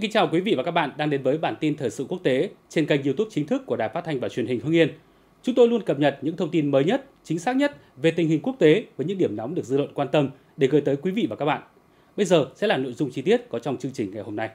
Xin kính chào quý vị và các bạn đang đến với bản tin thời sự quốc tế trên kênh YouTube chính thức của Đài Phát thanh và Truyền hình Hưng Yên. Chúng tôi luôn cập nhật những thông tin mới nhất, chính xác nhất về tình hình quốc tế với những điểm nóng được dư luận quan tâm để gửi tới quý vị và các bạn. Bây giờ sẽ là nội dung chi tiết có trong chương trình ngày hôm nay.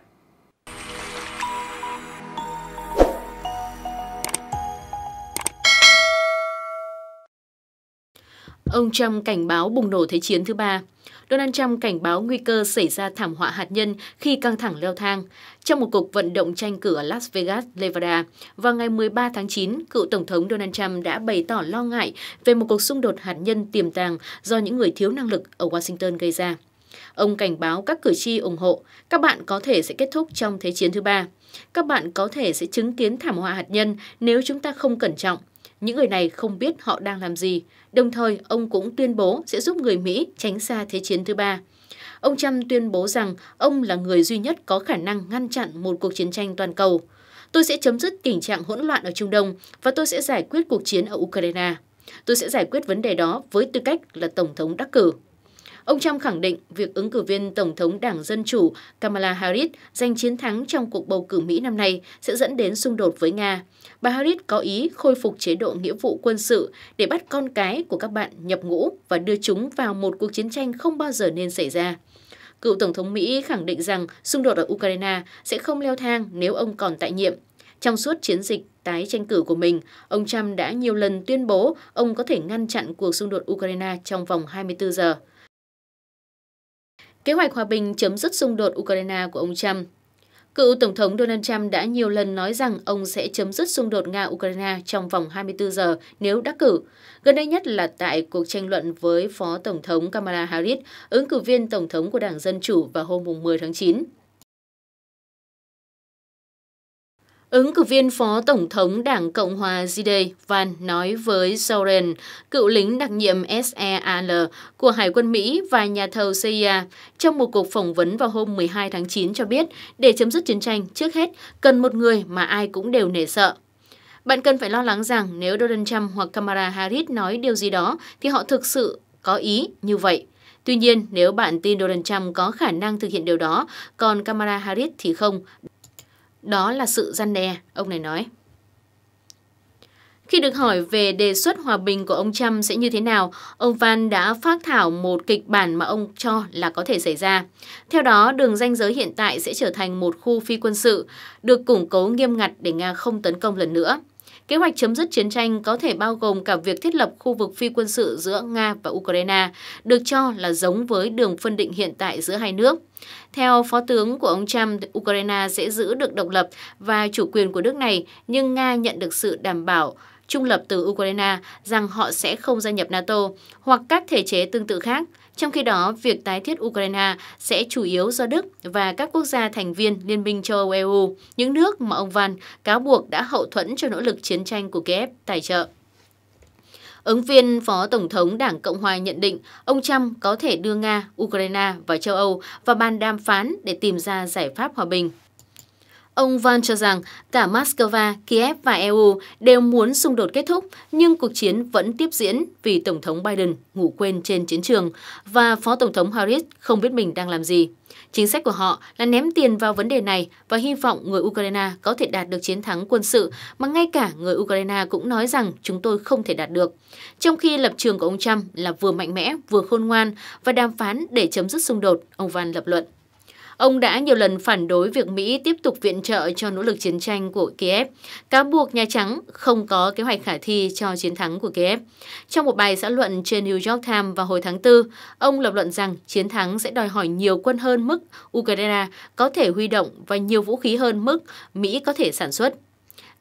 Ông Trump cảnh báo bùng nổ Thế chiến thứ ba. Donald Trump cảnh báo nguy cơ xảy ra thảm họa hạt nhân khi căng thẳng leo thang. Trong một cuộc vận động tranh cử ở Las Vegas, Nevada, vào ngày 13 tháng 9, cựu Tổng thống Donald Trump đã bày tỏ lo ngại về một cuộc xung đột hạt nhân tiềm tàng do những người thiếu năng lực ở Washington gây ra. Ông cảnh báo các cử tri ủng hộ, các bạn có thể sẽ kết thúc trong Thế chiến thứ ba. Các bạn có thể sẽ chứng kiến thảm họa hạt nhân nếu chúng ta không cẩn trọng – những người này không biết họ đang làm gì. Đồng thời, ông cũng tuyên bố sẽ giúp người Mỹ tránh xa Thế chiến thứ ba. Ông Trump tuyên bố rằng ông là người duy nhất có khả năng ngăn chặn một cuộc chiến tranh toàn cầu. Tôi sẽ chấm dứt tình trạng hỗn loạn ở Trung Đông và tôi sẽ giải quyết cuộc chiến ở Ukraine. Tôi sẽ giải quyết vấn đề đó với tư cách là Tổng thống đắc cử. Ông Trump khẳng định việc ứng cử viên Tổng thống Đảng Dân Chủ Kamala Harris giành chiến thắng trong cuộc bầu cử Mỹ năm nay sẽ dẫn đến xung đột với Nga. Bà Harris có ý khôi phục chế độ nghĩa vụ quân sự để bắt con cái của các bạn nhập ngũ và đưa chúng vào một cuộc chiến tranh không bao giờ nên xảy ra. Cựu Tổng thống Mỹ khẳng định rằng xung đột ở Ukraine sẽ không leo thang nếu ông còn tại nhiệm. Trong suốt chiến dịch tái tranh cử của mình, ông Trump đã nhiều lần tuyên bố ông có thể ngăn chặn cuộc xung đột Ukraine trong vòng 24 giờ kế hoạch hòa bình chấm dứt xung đột Ukraine của ông Trump. Cựu Tổng thống Donald Trump đã nhiều lần nói rằng ông sẽ chấm dứt xung đột Nga-Ukraine trong vòng 24 giờ nếu đắc cử. Gần đây nhất là tại cuộc tranh luận với Phó Tổng thống Kamala Harris, ứng cử viên Tổng thống của Đảng Dân Chủ vào hôm 10 tháng 9. Ứng cử viên Phó Tổng thống Đảng Cộng hòa JD Van nói với Soren, cựu lính đặc nhiệm SEAL của Hải quân Mỹ và nhà thầu CIA, e trong một cuộc phỏng vấn vào hôm 12 tháng 9 cho biết, để chấm dứt chiến tranh, trước hết cần một người mà ai cũng đều nể sợ. Bạn cần phải lo lắng rằng nếu Donald Trump hoặc Kamala Harris nói điều gì đó thì họ thực sự có ý như vậy. Tuy nhiên, nếu bạn tin Donald Trump có khả năng thực hiện điều đó, còn Kamala Harris thì không, đó là sự gian đe, ông này nói. Khi được hỏi về đề xuất hòa bình của ông Trump sẽ như thế nào, ông Van đã phát thảo một kịch bản mà ông cho là có thể xảy ra. Theo đó, đường ranh giới hiện tại sẽ trở thành một khu phi quân sự, được củng cố nghiêm ngặt để Nga không tấn công lần nữa. Kế hoạch chấm dứt chiến tranh có thể bao gồm cả việc thiết lập khu vực phi quân sự giữa Nga và Ukraine, được cho là giống với đường phân định hiện tại giữa hai nước. Theo phó tướng của ông Trump, Ukraine sẽ giữ được độc lập và chủ quyền của nước này, nhưng Nga nhận được sự đảm bảo trung lập từ Ukraine rằng họ sẽ không gia nhập NATO hoặc các thể chế tương tự khác – trong khi đó, việc tái thiết Ukraine sẽ chủ yếu do Đức và các quốc gia thành viên Liên minh châu Âu EU, những nước mà ông Van cáo buộc đã hậu thuẫn cho nỗ lực chiến tranh của Kiev tài trợ. Ứng viên Phó Tổng thống Đảng Cộng hòa nhận định ông Trump có thể đưa Nga, Ukraine và châu Âu vào bàn đàm phán để tìm ra giải pháp hòa bình. Ông Van cho rằng cả Moscow, Kiev và EU đều muốn xung đột kết thúc, nhưng cuộc chiến vẫn tiếp diễn vì Tổng thống Biden ngủ quên trên chiến trường và Phó Tổng thống Harris không biết mình đang làm gì. Chính sách của họ là ném tiền vào vấn đề này và hy vọng người Ukraine có thể đạt được chiến thắng quân sự mà ngay cả người Ukraine cũng nói rằng chúng tôi không thể đạt được. Trong khi lập trường của ông Trump là vừa mạnh mẽ, vừa khôn ngoan và đàm phán để chấm dứt xung đột, ông Van lập luận. Ông đã nhiều lần phản đối việc Mỹ tiếp tục viện trợ cho nỗ lực chiến tranh của Kiev, cáo buộc Nhà Trắng không có kế hoạch khả thi cho chiến thắng của Kiev. Trong một bài xã luận trên New York Times vào hồi tháng 4, ông lập luận rằng chiến thắng sẽ đòi hỏi nhiều quân hơn mức Ukraine có thể huy động và nhiều vũ khí hơn mức Mỹ có thể sản xuất.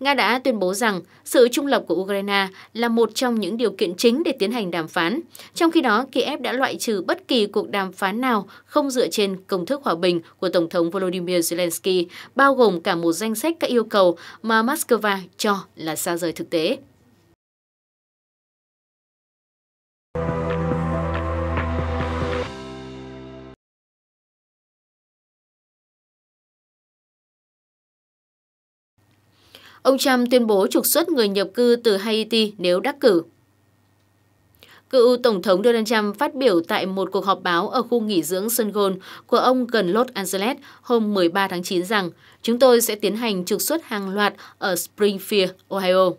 Nga đã tuyên bố rằng sự trung lập của Ukraine là một trong những điều kiện chính để tiến hành đàm phán. Trong khi đó, Kiev đã loại trừ bất kỳ cuộc đàm phán nào không dựa trên công thức hòa bình của Tổng thống Volodymyr Zelensky, bao gồm cả một danh sách các yêu cầu mà Moscow cho là xa rời thực tế. Ông Trump tuyên bố trục xuất người nhập cư từ Haiti nếu đắc cử. Cựu Tổng thống Donald Trump phát biểu tại một cuộc họp báo ở khu nghỉ dưỡng Sun Gold của ông gần Los Angeles hôm 13 tháng 9 rằng chúng tôi sẽ tiến hành trục xuất hàng loạt ở Springfield, Ohio.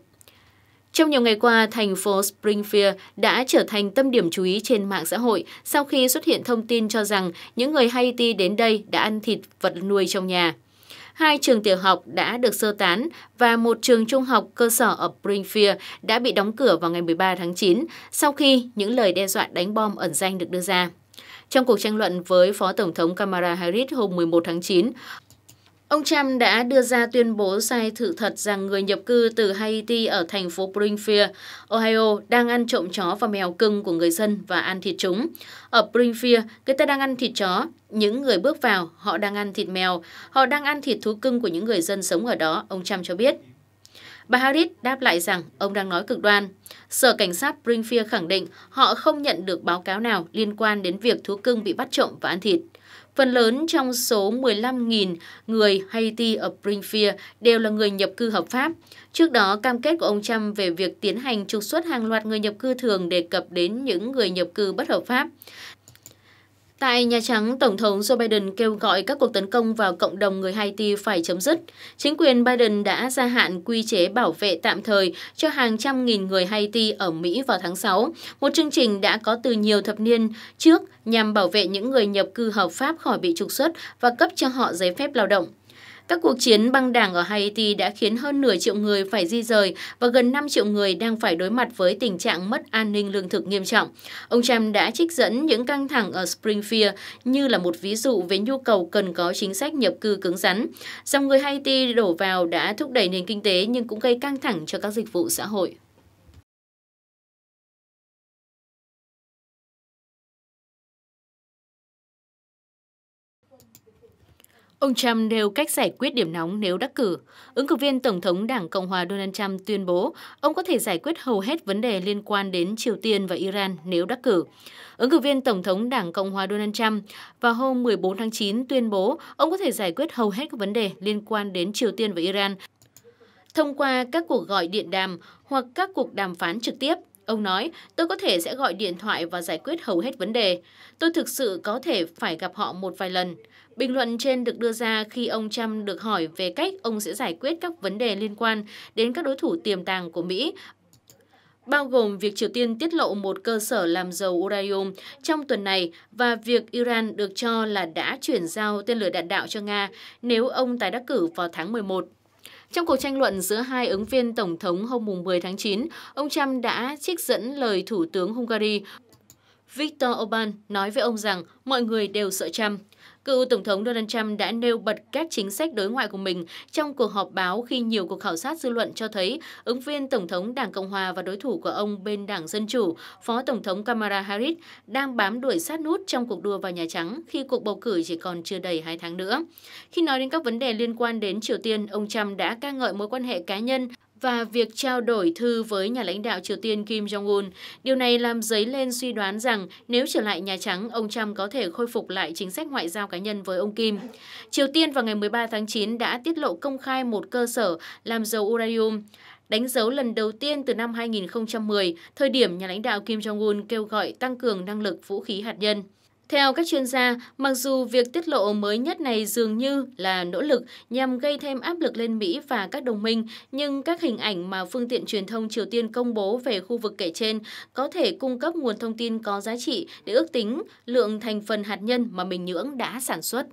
Trong nhiều ngày qua, thành phố Springfield đã trở thành tâm điểm chú ý trên mạng xã hội sau khi xuất hiện thông tin cho rằng những người Haiti đến đây đã ăn thịt vật nuôi trong nhà hai trường tiểu học đã được sơ tán và một trường trung học cơ sở ở Springfield đã bị đóng cửa vào ngày 13 tháng 9 sau khi những lời đe dọa đánh bom ẩn danh được đưa ra. Trong cuộc tranh luận với Phó Tổng thống Kamala Harris hôm 11 tháng 9, Ông Trump đã đưa ra tuyên bố sai thử thật rằng người nhập cư từ Haiti ở thành phố Springfield, Ohio đang ăn trộm chó và mèo cưng của người dân và ăn thịt chúng. Ở Springfield, người ta đang ăn thịt chó, những người bước vào, họ đang ăn thịt mèo, họ đang ăn thịt thú cưng của những người dân sống ở đó, ông Trump cho biết. Bà Harris đáp lại rằng ông đang nói cực đoan. Sở Cảnh sát Springfield khẳng định họ không nhận được báo cáo nào liên quan đến việc thú cưng bị bắt trộm và ăn thịt. Phần lớn trong số 15.000 người Haiti ở Springfield đều là người nhập cư hợp pháp. Trước đó, cam kết của ông Trump về việc tiến hành trục xuất hàng loạt người nhập cư thường đề cập đến những người nhập cư bất hợp pháp. Tại Nhà Trắng, Tổng thống Joe Biden kêu gọi các cuộc tấn công vào cộng đồng người Haiti phải chấm dứt. Chính quyền Biden đã gia hạn quy chế bảo vệ tạm thời cho hàng trăm nghìn người Haiti ở Mỹ vào tháng 6, một chương trình đã có từ nhiều thập niên trước nhằm bảo vệ những người nhập cư hợp pháp khỏi bị trục xuất và cấp cho họ giấy phép lao động. Các cuộc chiến băng đảng ở Haiti đã khiến hơn nửa triệu người phải di rời và gần 5 triệu người đang phải đối mặt với tình trạng mất an ninh lương thực nghiêm trọng. Ông Trump đã trích dẫn những căng thẳng ở Springfield như là một ví dụ về nhu cầu cần có chính sách nhập cư cứng rắn. Dòng người Haiti đổ vào đã thúc đẩy nền kinh tế nhưng cũng gây căng thẳng cho các dịch vụ xã hội. Ông Trump nêu cách giải quyết điểm nóng nếu đắc cử. Ứng cử viên Tổng thống Đảng Cộng hòa Donald Trump tuyên bố ông có thể giải quyết hầu hết vấn đề liên quan đến Triều Tiên và Iran nếu đắc cử. Ứng cử viên Tổng thống Đảng Cộng hòa Donald Trump vào hôm 14 tháng 9 tuyên bố ông có thể giải quyết hầu hết các vấn đề liên quan đến Triều Tiên và Iran thông qua các cuộc gọi điện đàm hoặc các cuộc đàm phán trực tiếp. Ông nói, tôi có thể sẽ gọi điện thoại và giải quyết hầu hết vấn đề. Tôi thực sự có thể phải gặp họ một vài lần. Bình luận trên được đưa ra khi ông Trump được hỏi về cách ông sẽ giải quyết các vấn đề liên quan đến các đối thủ tiềm tàng của Mỹ, bao gồm việc Triều Tiên tiết lộ một cơ sở làm dầu uranium trong tuần này và việc Iran được cho là đã chuyển giao tên lửa đạn đạo cho Nga nếu ông tái đắc cử vào tháng 11. Trong cuộc tranh luận giữa hai ứng viên Tổng thống hôm mùng 10 tháng 9, ông Trump đã trích dẫn lời Thủ tướng Hungary Viktor Orbán nói với ông rằng mọi người đều sợ Trump. Cựu Tổng thống Donald Trump đã nêu bật các chính sách đối ngoại của mình trong cuộc họp báo khi nhiều cuộc khảo sát dư luận cho thấy ứng viên Tổng thống Đảng Cộng Hòa và đối thủ của ông bên Đảng Dân Chủ, Phó Tổng thống Kamala Harris đang bám đuổi sát nút trong cuộc đua vào Nhà Trắng khi cuộc bầu cử chỉ còn chưa đầy hai tháng nữa. Khi nói đến các vấn đề liên quan đến Triều Tiên, ông Trump đã ca ngợi mối quan hệ cá nhân và việc trao đổi thư với nhà lãnh đạo Triều Tiên Kim Jong-un. Điều này làm dấy lên suy đoán rằng nếu trở lại Nhà Trắng, ông Trump có thể khôi phục lại chính sách ngoại giao cá nhân với ông Kim. Triều Tiên vào ngày 13 tháng 9 đã tiết lộ công khai một cơ sở làm dầu uranium đánh dấu lần đầu tiên từ năm 2010, thời điểm nhà lãnh đạo Kim Jong-un kêu gọi tăng cường năng lực vũ khí hạt nhân. Theo các chuyên gia, mặc dù việc tiết lộ mới nhất này dường như là nỗ lực nhằm gây thêm áp lực lên Mỹ và các đồng minh, nhưng các hình ảnh mà phương tiện truyền thông Triều Tiên công bố về khu vực kể trên có thể cung cấp nguồn thông tin có giá trị để ước tính lượng thành phần hạt nhân mà Bình Nhưỡng đã sản xuất.